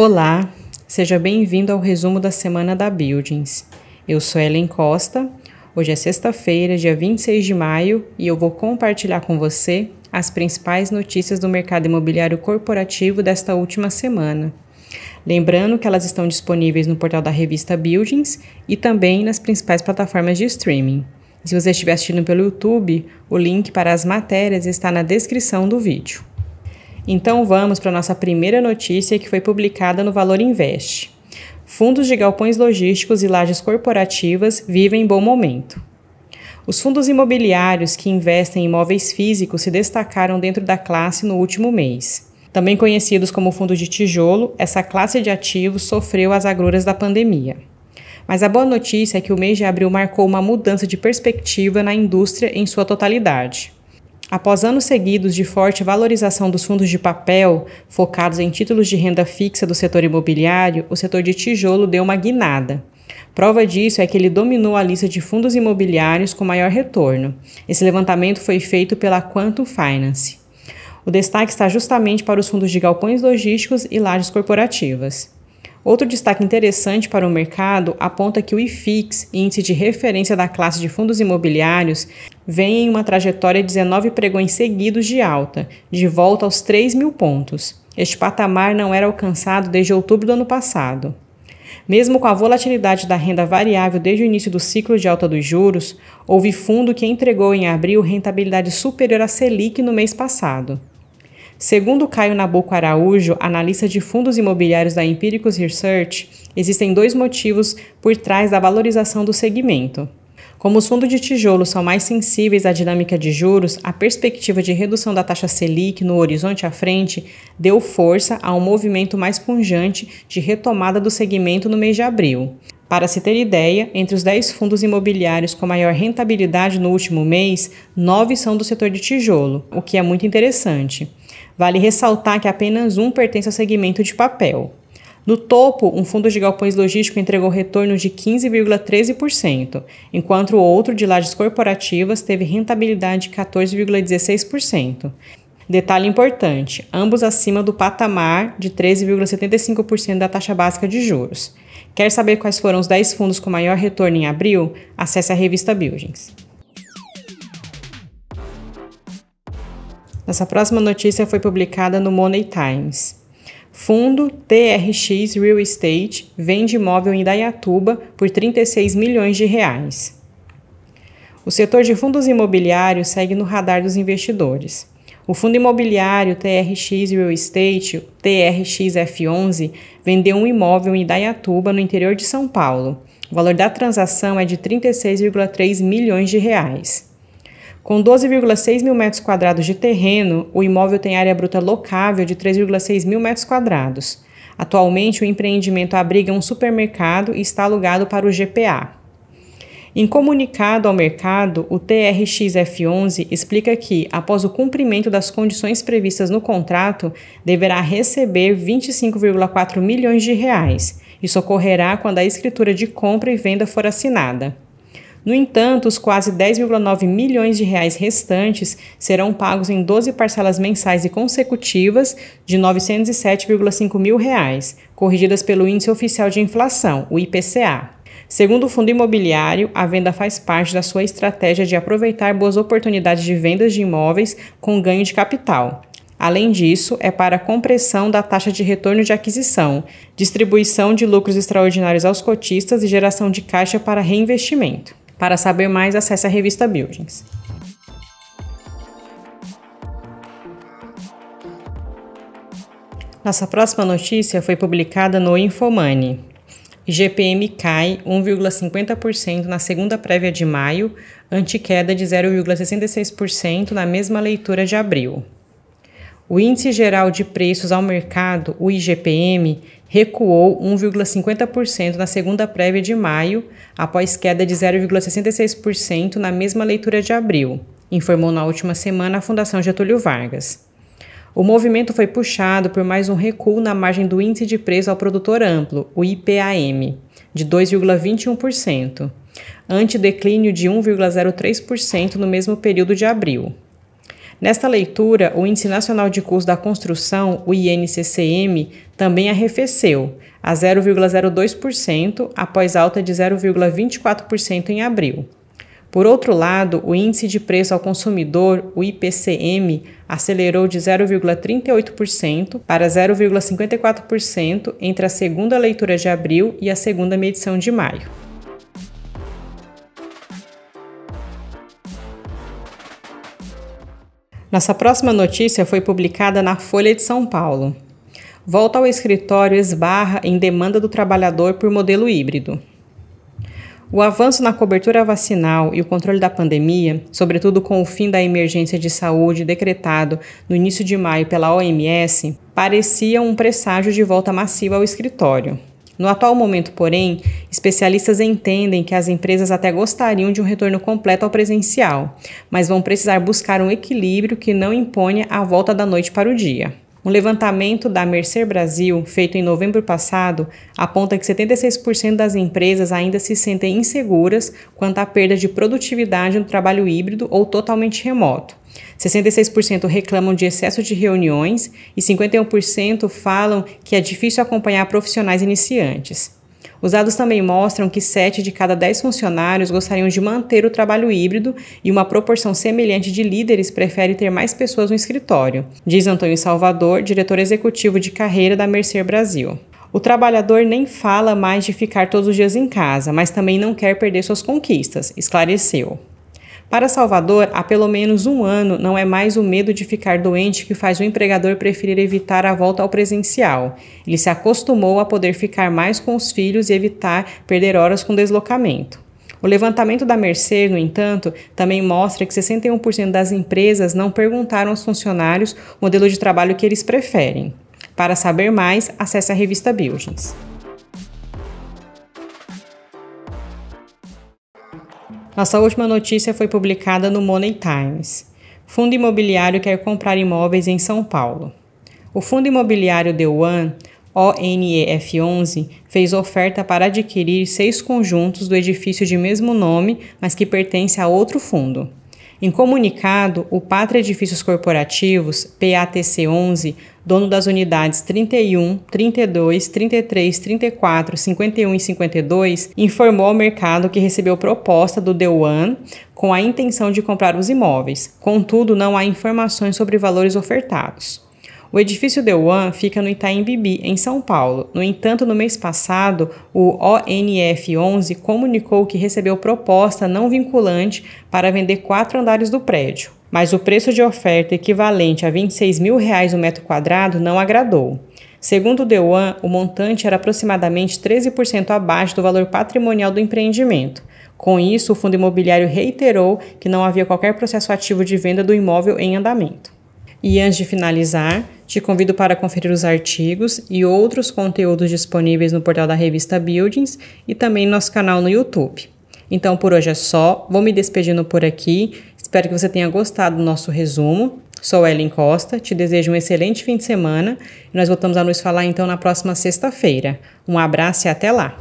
Olá, seja bem-vindo ao resumo da semana da Buildings. Eu sou Helen Costa. Hoje é sexta-feira, dia 26 de maio, e eu vou compartilhar com você as principais notícias do mercado imobiliário corporativo desta última semana. Lembrando que elas estão disponíveis no portal da revista Buildings e também nas principais plataformas de streaming. Se você estiver assistindo pelo YouTube, o link para as matérias está na descrição do vídeo. Então vamos para nossa primeira notícia que foi publicada no Valor Invest. Fundos de galpões logísticos e lajes corporativas vivem bom momento. Os fundos imobiliários que investem em imóveis físicos se destacaram dentro da classe no último mês. Também conhecidos como fundo de tijolo, essa classe de ativos sofreu as agruras da pandemia. Mas a boa notícia é que o mês de abril marcou uma mudança de perspectiva na indústria em sua totalidade. Após anos seguidos de forte valorização dos fundos de papel, focados em títulos de renda fixa do setor imobiliário, o setor de tijolo deu uma guinada. Prova disso é que ele dominou a lista de fundos imobiliários com maior retorno. Esse levantamento foi feito pela Quantum Finance. O destaque está justamente para os fundos de galpões logísticos e lajes corporativas. Outro destaque interessante para o mercado aponta que o IFIX, índice de referência da classe de fundos imobiliários, vem em uma trajetória de 19 pregões seguidos de alta, de volta aos 3 mil pontos. Este patamar não era alcançado desde outubro do ano passado. Mesmo com a volatilidade da renda variável desde o início do ciclo de alta dos juros, houve fundo que entregou em abril rentabilidade superior à Selic no mês passado. Segundo Caio Nabuco Araújo, analista de fundos imobiliários da Empíricos Research, existem dois motivos por trás da valorização do segmento. Como os fundos de tijolo são mais sensíveis à dinâmica de juros, a perspectiva de redução da taxa Selic no horizonte à frente deu força a um movimento mais punjante de retomada do segmento no mês de abril. Para se ter ideia, entre os 10 fundos imobiliários com maior rentabilidade no último mês, 9 são do setor de tijolo, o que é muito interessante. Vale ressaltar que apenas um pertence ao segmento de papel. No topo, um fundo de galpões logístico entregou retorno de 15,13%, enquanto o outro de lajes corporativas teve rentabilidade de 14,16%. Detalhe importante: ambos acima do patamar de 13,75% da taxa básica de juros. Quer saber quais foram os 10 fundos com maior retorno em abril? Acesse a revista Buildings. Nossa próxima notícia foi publicada no Money Times. Fundo TRX Real Estate vende imóvel em Dayatuba por 36 milhões de reais. O setor de fundos imobiliários segue no radar dos investidores. O fundo imobiliário TRX Real Estate, TRXF11, vendeu um imóvel em Dayatuba, no interior de São Paulo. O valor da transação é de 36,3 milhões de reais. Com 12,6 mil metros quadrados de terreno, o imóvel tem área bruta locável de 3,6 mil metros quadrados. Atualmente, o empreendimento abriga um supermercado e está alugado para o GPA. Em comunicado ao mercado, o TRXF11 explica que, após o cumprimento das condições previstas no contrato, deverá receber 25,4 milhões de reais. Isso ocorrerá quando a escritura de compra e venda for assinada. No entanto, os quase 10,9 milhões de reais restantes serão pagos em 12 parcelas mensais e consecutivas de 907,5 mil, reais, corrigidas pelo Índice Oficial de Inflação, o IPCA. Segundo o fundo imobiliário, a venda faz parte da sua estratégia de aproveitar boas oportunidades de vendas de imóveis com ganho de capital. Além disso, é para a compressão da taxa de retorno de aquisição, distribuição de lucros extraordinários aos cotistas e geração de caixa para reinvestimento. Para saber mais, acesse a revista Buildings. Nossa próxima notícia foi publicada no Infomani. IGPM cai 1,50% na segunda prévia de maio, ante queda de 0,66% na mesma leitura de abril. O Índice Geral de Preços ao Mercado, o IGPM, recuou 1,50% na segunda prévia de maio, após queda de 0,66% na mesma leitura de abril, informou na última semana a Fundação Getúlio Vargas. O movimento foi puxado por mais um recuo na margem do Índice de Preço ao Produtor Amplo, o IPAM, de 2,21%, ante o declínio de 1,03% no mesmo período de abril. Nesta leitura, o Índice Nacional de Custo da Construção, o INCCM, também arrefeceu a 0,02% após alta de 0,24% em abril. Por outro lado, o índice de preço ao consumidor, o IPCM, acelerou de 0,38% para 0,54% entre a segunda leitura de abril e a segunda medição de maio. Nossa próxima notícia foi publicada na Folha de São Paulo. Volta ao escritório esbarra em demanda do trabalhador por modelo híbrido. O avanço na cobertura vacinal e o controle da pandemia, sobretudo com o fim da emergência de saúde decretado no início de maio pela OMS, parecia um presságio de volta massiva ao escritório. No atual momento, porém, especialistas entendem que as empresas até gostariam de um retorno completo ao presencial, mas vão precisar buscar um equilíbrio que não imponha a volta da noite para o dia. Um levantamento da Mercer Brasil, feito em novembro passado, aponta que 76% das empresas ainda se sentem inseguras quanto à perda de produtividade no trabalho híbrido ou totalmente remoto. 66% reclamam de excesso de reuniões e 51% falam que é difícil acompanhar profissionais iniciantes. Os dados também mostram que 7 de cada 10 funcionários gostariam de manter o trabalho híbrido e uma proporção semelhante de líderes prefere ter mais pessoas no escritório, diz Antônio Salvador, diretor executivo de carreira da Mercer Brasil. O trabalhador nem fala mais de ficar todos os dias em casa, mas também não quer perder suas conquistas, esclareceu. Para Salvador, há pelo menos um ano não é mais o medo de ficar doente que faz o empregador preferir evitar a volta ao presencial. Ele se acostumou a poder ficar mais com os filhos e evitar perder horas com deslocamento. O levantamento da Mercer, no entanto, também mostra que 61% das empresas não perguntaram aos funcionários o modelo de trabalho que eles preferem. Para saber mais, acesse a revista Business. Nossa última notícia foi publicada no Money Times. Fundo imobiliário quer comprar imóveis em São Paulo. O fundo imobiliário The One, ONEF11, fez oferta para adquirir seis conjuntos do edifício de mesmo nome, mas que pertence a outro fundo. Em comunicado, o Pátria Edifícios Corporativos, PATC11, dono das unidades 31, 32, 33, 34, 51 e 52, informou ao mercado que recebeu proposta do One com a intenção de comprar os imóveis. Contudo, não há informações sobre valores ofertados. O edifício The One fica no Itaim Bibi, em São Paulo. No entanto, no mês passado, o ONF11 comunicou que recebeu proposta não vinculante para vender quatro andares do prédio. Mas o preço de oferta equivalente a R$ 26 mil reais o metro quadrado não agradou. Segundo o Dewan, o montante era aproximadamente 13% abaixo do valor patrimonial do empreendimento. Com isso, o fundo imobiliário reiterou que não havia qualquer processo ativo de venda do imóvel em andamento. E antes de finalizar, te convido para conferir os artigos e outros conteúdos disponíveis no portal da revista Buildings e também no nosso canal no YouTube. Então por hoje é só, vou me despedindo por aqui. Espero que você tenha gostado do nosso resumo. Sou Ellen Costa, te desejo um excelente fim de semana e nós voltamos a nos falar então na próxima sexta-feira. Um abraço e até lá!